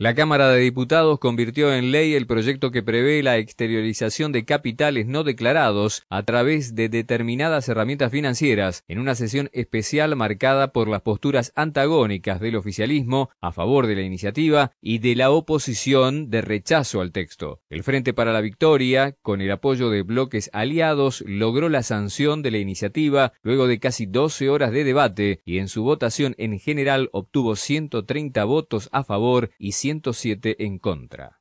La Cámara de Diputados convirtió en ley el proyecto que prevé la exteriorización de capitales no declarados a través de determinadas herramientas financieras en una sesión especial marcada por las posturas antagónicas del oficialismo a favor de la iniciativa y de la oposición de rechazo al texto. El Frente para la Victoria, con el apoyo de bloques aliados, logró la sanción de la iniciativa luego de casi 12 horas de debate y en su votación en general obtuvo 130 votos a favor y 100 107 en contra.